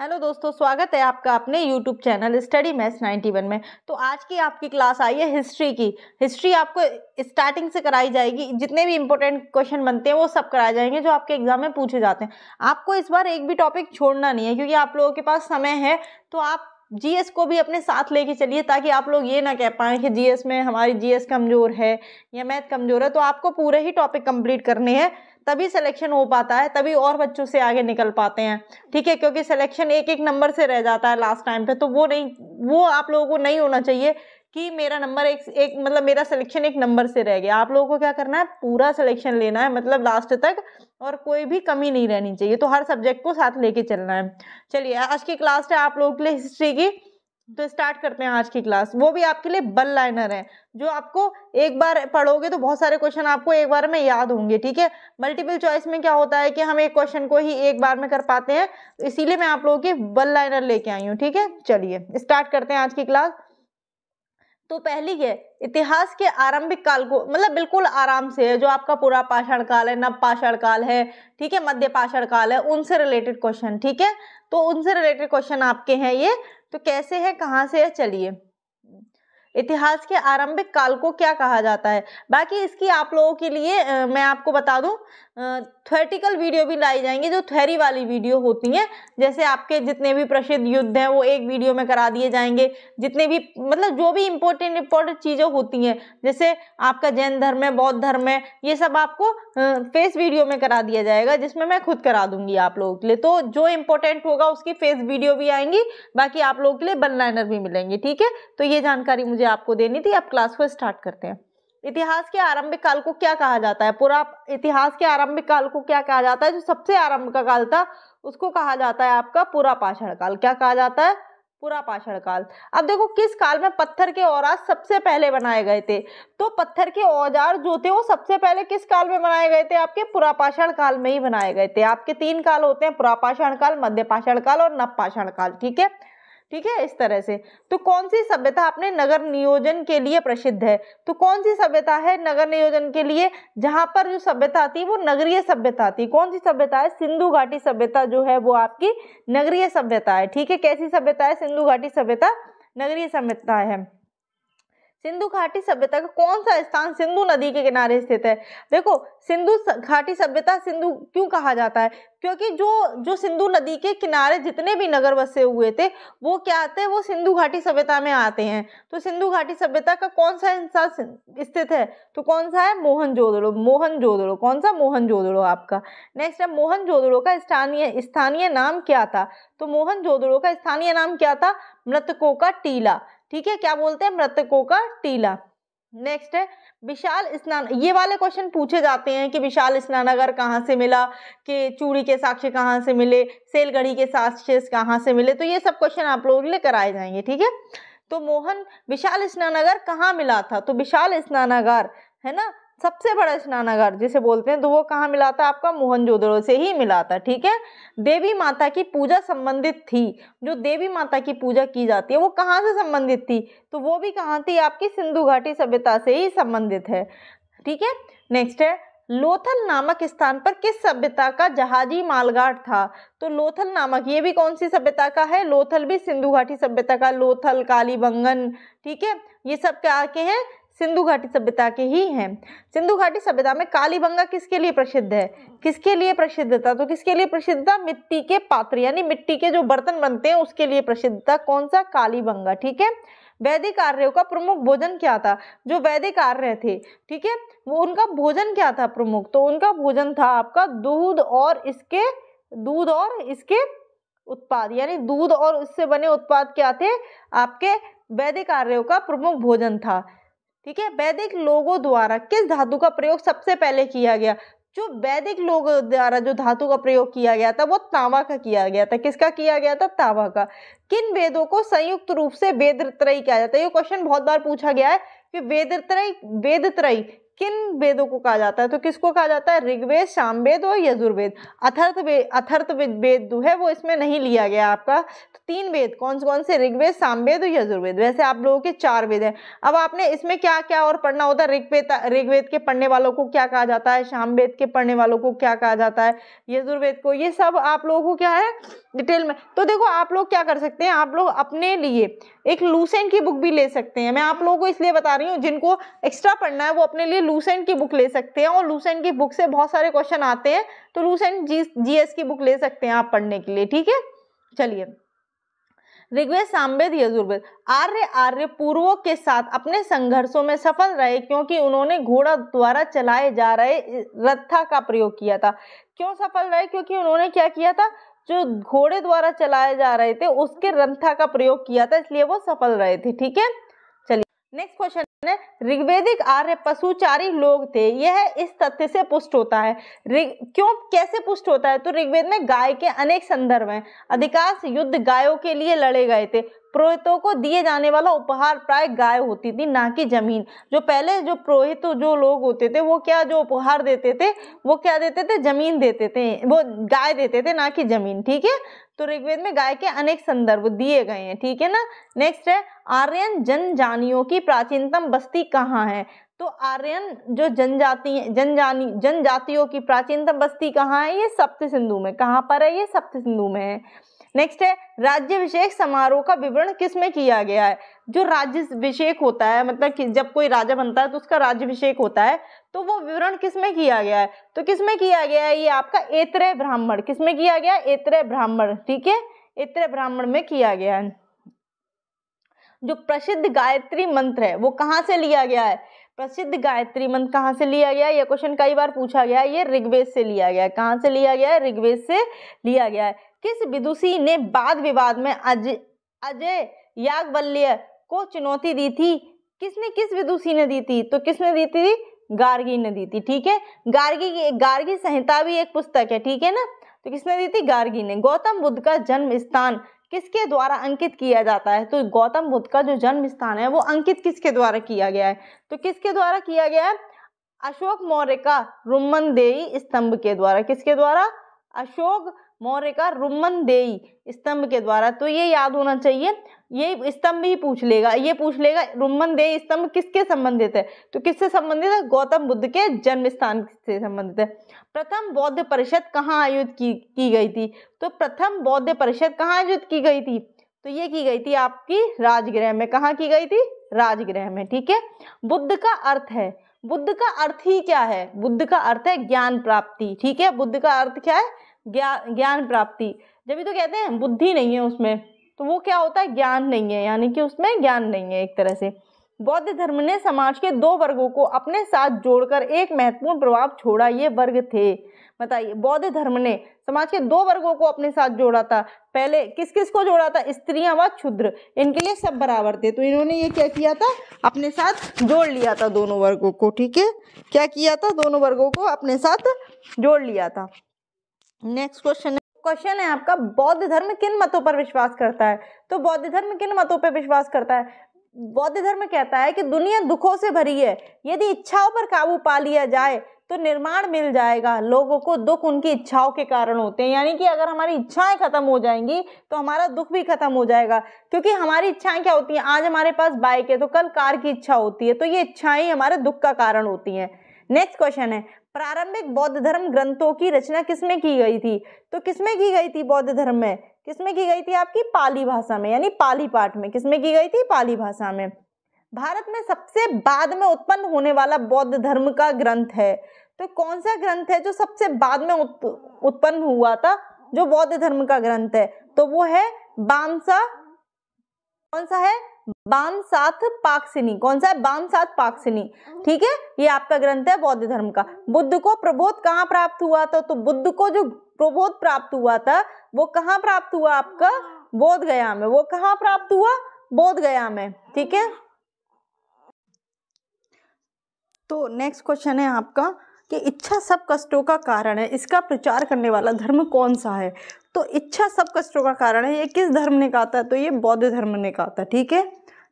Hello दोस्तों स्वागत है आपका अपने यूट्यूब चैनल स्टडी मैथ्स 91 में तो आज की आपकी क्लास आई है हिस्ट्री की हिस्ट्री आपको स्टार्टिंग से कराई जाएगी जितने भी इंपॉर्टेंट क्वेश्चन बनते हैं वो सब कराए जाएंगे जो आपके एग्जाम में पूछे जाते हैं आपको इस बार एक भी टॉपिक छोड़ना नहीं है क्योंकि आप लोगों के पास समय है तो आप जी को भी अपने साथ लेके चलिए ताकि आप लोग ये ना कह पाएँ कि जी में हमारी जी कमज़ोर है या मैथ कमज़ोर है तो आपको पूरे ही टॉपिक कम्प्लीट करने हैं तभी सिलेक्शन हो पाता है तभी और बच्चों से आगे निकल पाते हैं ठीक है क्योंकि सिलेक्शन एक एक नंबर से रह जाता है लास्ट टाइम पे तो वो नहीं वो आप लोगों को नहीं होना चाहिए कि मेरा नंबर एक एक मतलब मेरा सिलेक्शन एक नंबर से रह गया आप लोगों को क्या करना है पूरा सिलेक्शन लेना है मतलब लास्ट तक और कोई भी कमी नहीं रहनी चाहिए तो हर सब्जेक्ट को साथ लेके चलना है चलिए आज की क्लास है आप लोगों के लिए हिस्ट्री की तो स्टार्ट करते हैं आज की क्लास वो भी आपके लिए बल लाइनर है जो आपको एक बार पढ़ोगे तो बहुत सारे क्वेश्चन आपको एक बार में याद होंगे ठीक है मल्टीपल चॉइस में क्या होता है कि हम एक क्वेश्चन को ही एक बार में कर पाते हैं तो इसीलिए मैं आप लोगों की बल लाइनर लेके आई हूँ ठीक है चलिए स्टार्ट करते हैं आज की क्लास तो पहली है इतिहास के आरंभिक काल को मतलब बिल्कुल आराम से है जो आपका पूरा पाषाण काल है नव पाषाण काल है ठीक है मध्य पाषाण काल है उनसे रिलेटेड क्वेश्चन ठीक है तो उनसे रिलेटेड क्वेश्चन आपके हैं ये तो कैसे है कहाँ से है चलिए इतिहास के आरंभिक काल को क्या कहा जाता है बाकी इसकी आप लोगों के लिए आ, मैं आपको बता दूं थ्योरेटिकल वीडियो भी लाई जाएंगे जो थ्योरी वाली वीडियो होती हैं जैसे आपके जितने भी प्रसिद्ध युद्ध हैं वो एक वीडियो में करा दिए जाएंगे जितने भी मतलब जो भी इम्पोर्टेंट इम्पोर्टेंट चीज़ें होती हैं जैसे आपका जैन धर्म है बौद्ध धर्म है ये सब आपको फेस वीडियो में करा दिया जाएगा जिसमें मैं खुद करा दूंगी आप लोगों के लिए तो जो इम्पोर्टेंट होगा उसकी फेस वीडियो भी आएंगी बाकी आप लोगों के लिए बन लाइनर भी मिलेंगे ठीक है तो ये जानकारी मुझे मुझे आपको देनी थी आप क्लास को स्टार्ट करते हैं इतिहास के आरंभिक काल को क्या कहा जाता है पूरा इतिहास के आरंभिक काल को क्या कहा जाता है जो सबसे आरंभ का काल था उसको कहा जाता है आपका पूरा पाषाण काल क्या कहा जाता है पूरा पाषाण काल अब देखो किस काल में पत्थर के औजार सबसे पहले बनाए गए थे तो पत्थर के औजार जो थे वो सबसे पहले किस काल में बनाए गए थे आपके पुरापाषाण काल में ही बनाए गए थे आपके तीन काल होते हैं पुरापाषाण काल मध्य पाषाण काल और नव नवपाषाण काल ठीक है ठीक है इस तरह से तो कौन सी सभ्यता अपने नगर नियोजन के लिए प्रसिद्ध है तो कौन सी सभ्यता है नगर नियोजन के लिए जहाँ पर जो सभ्यता आती वो नगरीय सभ्यता आती कौन सी सभ्यता है सिंधु घाटी सभ्यता जो है वो आपकी नगरीय सभ्यता है ठीक है कैसी सभ्यता है सिंधु घाटी सभ्यता नगरीय सभ्यता है सिंधु घाटी सभ्यता का कौन सा स्थान सिंधु नदी के किनारे स्थित है देखो सिंधु घाटी सभ्यता सिंधु क्यों कहा जाता है क्योंकि जो जो सिंधु नदी के किनारे जितने भी नगर बसे हुए थे वो क्या आते हैं वो सिंधु घाटी सभ्यता में आते हैं तो सिंधु घाटी सभ्यता का कौन सा इंसान स्थित है तो कौन सा है मोहन मोहन जोदड़ो कौन सा मोहनजोदड़ो आपका नेक्स्ट है मोहन जोदड़ो का स्थानीय स्थानीय नाम क्या था तो मोहन जोदड़ो का स्थानीय नाम क्या था मृतकों का टीला ठीक है क्या बोलते हैं मृतकों का टीला नेक्स्ट है विशाल स्नान ये वाले क्वेश्चन पूछे जाते हैं कि विशाल स्नानागर कहाँ से मिला कि चूड़ी के साक्ष्य कहाँ से मिले सेलगढ़ी के साक्ष्य कहाँ से मिले तो ये सब क्वेश्चन आप लोगों के लिए कराए जाएंगे ठीक है तो मोहन विशाल स्नानागर कहाँ मिला था तो विशाल स्नानागार है ना सबसे बड़ा स्नानागार जिसे बोलते हैं तो वो कहाँ मिला था आपका मोहनजोदड़ो से ही मिला था ठीक है देवी माता की पूजा संबंधित थी जो देवी माता की पूजा की जाती है वो कहाँ से संबंधित थी तो वो भी कहाँ थी आपकी सिंधु घाटी सभ्यता से ही संबंधित है ठीक है नेक्स्ट है लोथल नामक स्थान पर किस सभ्यता का जहाजी मालगाट था तो लोथल नामक ये भी कौन सी सभ्यता का है लोथल भी सिंधु घाटी सभ्यता का लोथल कालीबंगन ठीक है ये सब क्या के हैं सिंधु घाटी सभ्यता के ही हैं सिंधु घाटी सभ्यता में कालीबंगा किसके लिए प्रसिद्ध है किसके लिए प्रसिद्ध था तो किसके लिए प्रसिद्ध था मिट्टी के पात्र यानी मिट्टी के जो बर्तन बनते हैं उसके लिए प्रसिद्ध था कौन सा कालीबंगा ठीक है वैदिक आर्यों का प्रमुख भोजन क्या था जो वैदिक आर्य थे ठीक है वो उनका भोजन क्या था प्रमुख तो उनका भोजन था आपका दूध और इसके दूध और इसके उत्पाद यानी दूध और उससे बने उत्पाद क्या थे आपके वैदिक आर्यों का प्रमुख भोजन था ठीक है वैदिक लोगों द्वारा किस धातु का प्रयोग सबसे पहले किया गया जो वैदिक लोगों द्वारा जो धातु का प्रयोग किया गया था वो तांबा का किया गया था किसका किया गया था तांबा का किन वेदों को संयुक्त रूप से वेद त्रय किया जाता है ये क्वेश्चन बहुत बार पूछा गया है कि वेद त्रय वेद त्रय किन वेदों को कहा जाता है तो किसको कहा जाता है ऋग्वेद सामवेद और यजुर्वेद अथर्थ वेद अथर्थ वेद जो है वो इसमें नहीं लिया गया आपका तो तीन वेद कौन से कौन से ऋग्वेद सामवेद और यजुर्वेद वैसे आप लोगों के चार वेद हैं अब आपने इसमें क्या क्या और पढ़ना होता है ऋग्वेद ऋग्वेद के पढ़ने वालों को क्या कहा जाता है सामवेद के पढ़ने वालों को क्या कहा जाता है यजुर्वेद को ये सब आप लोगों को क्या है डिटेल में तो देखो आप लोग क्या कर सकते हैं आप लोग अपने लिए एक लूसेंट की बुक भी ले सकते हैं मैं आप लोगों को इसलिए बता रही हूँ जिनको एक्स्ट्रा पढ़ना है वो अपने लिए लूसेंट की बुक ले सकते हैं और लूसेंट की बुक से बहुत सारे क्वेश्चन आते हैं तो लूसेंट जी जीएस की बुक ले सकते हैं आप पढ़ने के लिए ठीक है चलिए ऋग्वेद सामवेद यजुर्वेद आर्य आर्य पूर्वों के साथ अपने संघर्षों में सफल रहे क्योंकि उन्होंने घोड़ा द्वारा चलाए जा रहे रथा का प्रयोग किया था क्यों सफल रहे क्योंकि उन्होंने क्या किया था जो घोड़े द्वारा चलाए जा रहे थे उसके रंथा का प्रयोग किया था इसलिए वो सफल रहे थे ठीक है नेक्स्ट क्वेश्चन है ऋग्वेदिक आर्य पशुचारी लोग थे यह इस तथ्य से पुष्ट होता है क्यों कैसे पुष्ट होता है तो ऋग्वेद में गाय के अनेक संदर्भ हैं अधिकांश युद्ध गायों के लिए लड़े गए थे पुरोहितों को दिए जाने वाला उपहार प्राय गाय होती थी ना कि जमीन जो पहले जो पुरोहित जो लोग होते थे वो क्या जो उपहार देते थे वो क्या देते थे जमीन देते थे वो गाय देते थे ना कि जमीन ठीक है तो ऋग्वेद में गाय के अनेक संदर्भ दिए गए हैं ठीक है ना नेक्स्ट है आर्यन जनजानियों की प्राचीनतम बस्ती कहाँ है तो आर्यन जो जनजाति जनजानी जनजातियों की प्राचीनतम बस्ती कहाँ है ये सप्त सिंधु में कहाँ पर है ये सप्त सिंधु में है नेक्स्ट है राज्यभिषेक समारोह का विवरण किसमें किया गया है जो राज्य राज्यभिषेक होता है मतलब कि जब कोई राजा बनता है तो उसका राज्यभिषेक होता है तो वो विवरण किसमें किया गया है तो किसमें किया गया है ये आपका एत्र ब्राह्मण किसमें किया गया एत्र ब्राह्मण ठीक है एत्र ब्राह्मण में किया गया है जो प्रसिद्ध गायत्री मंत्र है वो कहाँ से लिया गया है प्रसिद्ध गायत्री मंत्र कहाँ से लिया गया है यह क्वेश्चन कई बार पूछा गया है ये ऋग्वेद से लिया गया है कहाँ से लिया गया है ऋग्वेद से लिया गया है किस विदुषी ने बाद विवाद में अजय अजय याग्वल्य को चुनौती दी थी किसने किस विदुषी ने दी थी तो किसने दी थी गार्गी ने दी थी ठीक है गार्गी की गार्गी संहिता भी एक पुस्तक है ठीक है ना तो किसने दी थी गार्गी ने गौतम बुद्ध का जन्म स्थान किसके द्वारा अंकित किया जाता है तो गौतम बुद्ध का जो जन्म स्थान है वो अंकित किसके द्वारा किया गया है तो किसके द्वारा किया गया है अशोक मौर्य का रुमन देई स्तंभ के द्वारा किसके द्वारा अशोक मौर्य का रुमन देई स्तंभ के द्वारा तो ये याद होना चाहिए ये स्तंभ ही पूछ लेगा ये पूछ लेगा रुमन देई स्तंभ किसके संबंधित है तो किससे संबंधित है गौतम बुद्ध के जन्म स्थान से संबंधित है प्रथम बौद्ध परिषद कहाँ आयोजित की, की गई थी तो प्रथम बौद्ध परिषद कहाँ आयोजित की गई थी तो ये की गई थी आपकी राजगृह में कहाँ की गई थी राजगृह में ठीक है बुद्ध का अर्थ है बुद्ध का अर्थ ही क्या है बुद्ध का अर्थ है ज्ञान प्राप्ति ठीक है बुद्ध का अर्थ क्या है ज्ञान ज्ञान प्राप्ति जब भी तो कहते हैं बुद्धि नहीं है उसमें तो वो क्या होता है ज्ञान नहीं है यानी कि उसमें ज्ञान नहीं है एक तरह से बौद्ध धर्म ने समाज के दो वर्गों को अपने साथ जोड़कर एक महत्वपूर्ण प्रभाव छोड़ा ये वर्ग थे बताइए बौद्ध धर्म ने समाज के दो वर्गों को अपने साथ जोड़ा था पहले किस किस को जोड़ा था स्त्रियां व क्षुद्र इनके लिए सब बराबर थे तो इन्होंने ये क्या किया था अपने साथ जोड़ लिया था दोनों वर्गों को ठीक है क्या किया था दोनों वर्गों को अपने साथ जोड़ लिया था नेक्स्ट क्वेश्चन क्वेश्चन है आपका बौद्ध धर्म किन मतों पर विश्वास करता है तो बौद्ध धर्म किन मतों पर विश्वास करता है बौद्ध धर्म कहता है कि दुनिया दुखों से भरी है यदि इच्छाओं पर काबू पा लिया जाए तो निर्माण मिल जाएगा लोगों को दुख उनकी इच्छाओं के कारण होते हैं यानी कि अगर हमारी इच्छाएं खत्म हो जाएंगी तो हमारा दुख भी खत्म हो जाएगा क्योंकि हमारी इच्छाएं क्या होती हैं आज हमारे पास बाइक है तो कल कार की इच्छा होती है तो ये इच्छाएं हमारे दुख का कारण होती हैं नेक्स्ट क्वेश्चन है प्रारंभिक बौद्ध धर्म ग्रंथों की रचना किसमें की गई थी तो किसमें की गई थी बौद्ध धर्म में किसमें की गई थी आपकी पाली भाषा में यानी पाली पाठ में किसमें की गई थी पाली भाषा में भारत में सबसे बाद में उत्पन्न होने वाला बौद्ध धर्म का ग्रंथ है तो कौन सा ग्रंथ है जो सबसे बाद में उत्पन्न हुआ था जो बौद्ध धर्म का ग्रंथ है तो वो है बांसा कौन सा है बानसाथ पाकसिनी कौन सा है बानसाथ पाकसिनी हाँ। ठीक है ये आपका ग्रंथ है बौद्ध धर्म का बुद्ध को प्रबोध कहाँ प्राप्त हुआ था तो बुद्ध को जो प्रबोध प्राप्त हुआ था वो कहाँ प्राप्त हुआ आपका हाँ। बोध गया में वो कहाँ प्राप्त हुआ बोध गया में ठीक है हाँ। तो नेक्स्ट क्वेश्चन है आपका कि इच्छा सब कष्टों का कारण है इसका प्रचार करने वाला धर्म कौन सा है तो इच्छा सब कष्टों का कारण है ये किस धर्म ने कहा था तो ये बौद्ध धर्म ने कहा था ठीक है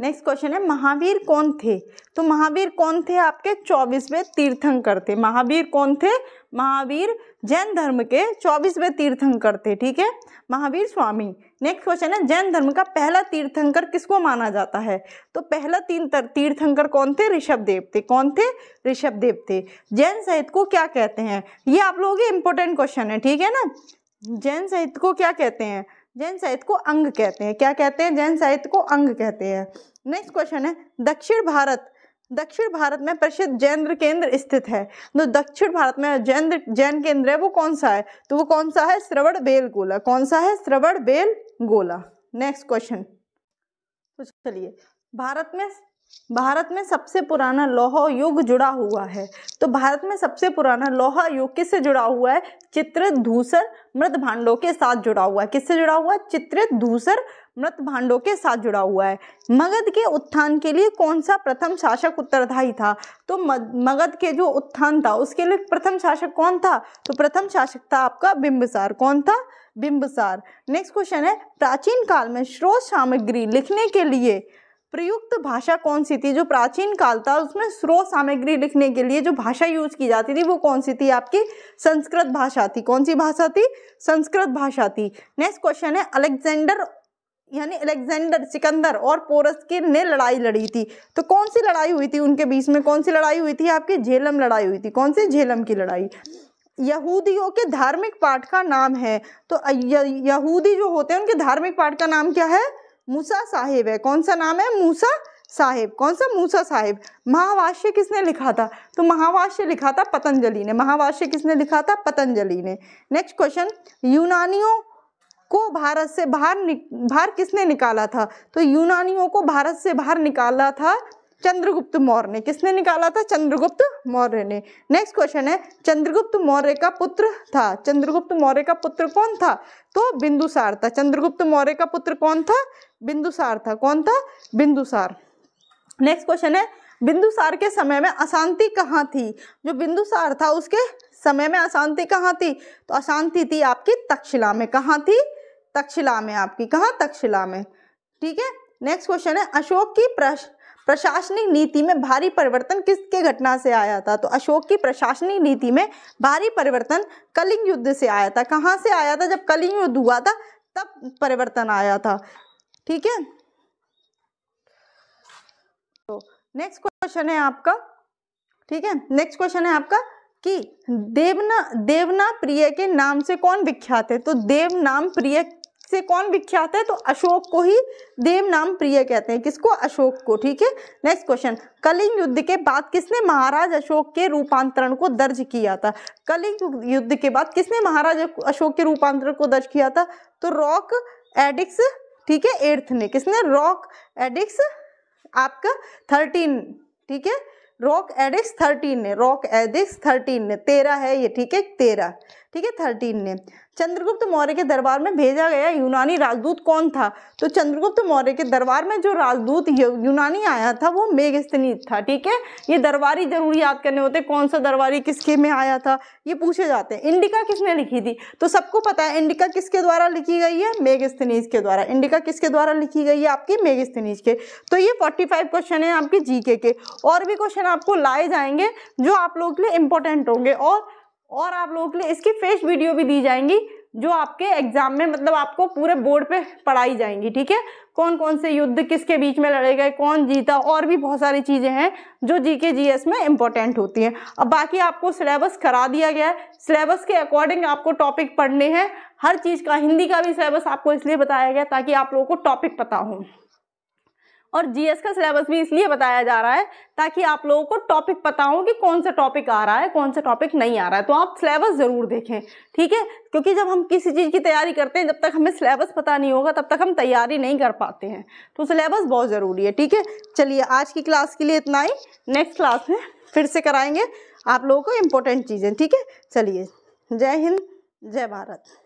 नेक्स्ट क्वेश्चन है महावीर कौन थे तो महावीर कौन थे आपके चौबीसवें तीर्थंकर थे महावीर कौन थे महावीर जैन धर्म के चौबीसवें तीर्थंकर थे ठीक है महावीर स्वामी नेक्स्ट क्वेश्चन है जैन धर्म का पहला तीर्थंकर किसको माना जाता है तो पहला तीन तीर्थंकर कौन थे ऋषभ देव थे कौन थे ऋषभ देव थे जैन साहित्य को क्या कहते हैं ये आप लोगों के इंपॉर्टेंट क्वेश्चन है ठीक है ना जैन साहित्य को क्या कहते हैं जैन साहित्य को अंग कहते हैं क्या कहते हैं जैन साहित्य को अंग कहते हैं नेक्स्ट क्वेश्चन है दक्षिण भारत दक्षिण भारत में प्रसिद्ध जैन केंद्र स्थित है तो दक्षिण भारत में जैन जैन केंद्र है वो कौन सा है तो वो कौन सा है श्रवण बेल गोला कौन सा है Shravanabelagola next question तो चलिए भारत में भारत में सबसे पुराना लोह युग जुड़ा हुआ है तो भारत में सबसे पुराना लोहा युग किससे जुड़ा हुआ है चित्र धूसर मृत भांडों के साथ जुड़ा हुआ है किससे जुड़ा हुआ है चित्रित धूसर मृत भांडों के साथ जुड़ा हुआ है मगध के उत्थान के लिए कौन सा प्रथम शासक उत्तरदायी था तो मगध के जो उत्थान था उसके लिए प्रथम शासक कौन था तो प्रथम शासक था आपका बिंबसार कौन था बिंबसार नेक्स्ट क्वेश्चन है प्राचीन काल में स्रोत सामग्री लिखने के लिए प्रयुक्त भाषा कौन सी थी जो प्राचीन काल था उसमें स्रोत सामग्री लिखने के लिए जो भाषा यूज की जाती थी वो कौन सी थी आपकी संस्कृत भाषा थी कौन सी भाषा थी संस्कृत भाषा थी नेक्स्ट क्वेश्चन है अलेक्जेंडर यानी अलेक्जेंडर सिकंदर और पोरस के ने लड़ाई लड़ी थी तो कौन सी लड़ाई हुई थी उनके बीच में कौन सी लड़ाई हुई थी आपकी झेलम लड़ाई हुई थी कौन सी झेलम की लड़ाई यहूदियों के धार्मिक पाठ का नाम है तो यहूदी जो होते हैं उनके धार्मिक पाठ का नाम क्या है मूसा साहिब है कौन सा नाम है मूसा साहिब कौन सा मूसा साहिब महावाश्य किसने लिखा था तो महावाश्य लिखा था पतंजलि ने महावाश्य किसने लिखा था पतंजलि ने नेक्स्ट क्वेश्चन यूनानियों को भारत से बाहर बाहर किसने निकाला था तो यूनानियों को भारत से बाहर निकाला था चंद्रगुप्त मौर्य ने किसने निकाला था चंद्रगुप्त मौर्य ने नेक्स्ट क्वेश्चन है चंद्रगुप्त मौर्य का पुत्र था चंद्रगुप्त मौर्य का पुत्र कौन था तो बिंदुसार था चंद्रगुप्त मौर्य का पुत्र कौन था बिंदुसार था कौन था बिंदुसार नेक्स्ट क्वेश्चन है बिंदुसार के समय में अशांति कहाँ थी जो बिंदुसार था उसके समय में अशांति कहाँ थी तो अशांति थी आपकी तक्षशिला में कहाँ थी तक्षशिला में आपकी कहाँ तक्षशिला में ठीक है नेक्स्ट क्वेश्चन है अशोक की प्रश प्रशासनिक नीति में भारी परिवर्तन किसके घटना से आया था तो अशोक की प्रशासनिक नीति में भारी परिवर्तन कलिंग युद्ध से आया था कहाँ से आया था जब कलिंग युद्ध हुआ था तब परिवर्तन आया था ठीक है तो नेक्स्ट क्वेश्चन है आपका ठीक है नेक्स्ट क्वेश्चन है आपका कि देवना देवना प्रिय के नाम से कौन विख्यात है तो देव नाम प्रिय से कौन विख्यात है तो अशोक को ही देव नाम प्रिय कहते हैं किसको अशोक को ठीक है नेक्स्ट क्वेश्चन कलिंग युद्ध के बाद किसने महाराज अशोक के रूपांतरण को दर्ज किया था कलिंग युद्ध के बाद किसने महाराज अशोक के रूपांतरण को दर्ज किया था तो रॉक एडिक्स ठीक है एर्थ ने किसने रॉक एडिक्स आपका थर्टीन ठीक है रॉक एडिक्स थर्टीन ने रॉक एडिक्स थर्टीन ने तेरह है ये ठीक है तेरह ठीक है थर्टीन ने चंद्रगुप्त मौर्य के दरबार में भेजा गया यूनानी राजदूत कौन था तो चंद्रगुप्त मौर्य के दरबार में जो राजदूत यूनानी आया था वो मेघस्तनी था ठीक है ये दरबारी जरूर याद करने होते कौन सा दरबारी किसके में आया था ये पूछे जाते हैं इंडिका किसने लिखी थी तो सबको पता है इंडिका किसके द्वारा लिखी गई है मेघस्तनीज के द्वारा इंडिका किसके द्वारा लिखी गई है आपकी मेघस्तनीज के तो ये फोर्टी फाइव क्वेश्चन है आपके जी के और भी क्वेश्चन आपको लाए जाएंगे जो आप लोगों के लिए इंपॉर्टेंट होंगे और और आप लोगों के लिए इसकी फेस वीडियो भी दी जाएंगी जो आपके एग्जाम में मतलब आपको पूरे बोर्ड पे पढ़ाई जाएंगी ठीक है कौन कौन से युद्ध किसके बीच में लड़े गए कौन जीता और भी बहुत सारी चीज़ें हैं जो जीके जीएस में इंपॉर्टेंट होती हैं अब बाकी आपको सिलेबस करा दिया गया है सिलेबस के अकॉर्डिंग आपको टॉपिक पढ़ने हैं हर चीज़ का हिंदी का भी सिलेबस आपको इसलिए बताया गया ताकि आप लोगों को टॉपिक पता हो और जीएस का सिलेबस भी इसलिए बताया जा रहा है ताकि आप लोगों को टॉपिक पता हो कि कौन सा टॉपिक आ रहा है कौन सा टॉपिक नहीं आ रहा है तो आप सिलेबस ज़रूर देखें ठीक है क्योंकि जब हम किसी चीज़ की तैयारी करते हैं जब तक हमें सिलेबस पता नहीं होगा तब तक हम तैयारी नहीं कर पाते हैं तो सिलेबस बहुत ज़रूरी है ठीक है चलिए आज की क्लास के लिए इतना ही नेक्स्ट क्लास में फिर से कराएंगे आप लोगों को इम्पोर्टेंट चीज़ें ठीक है चलिए जय हिंद जय भारत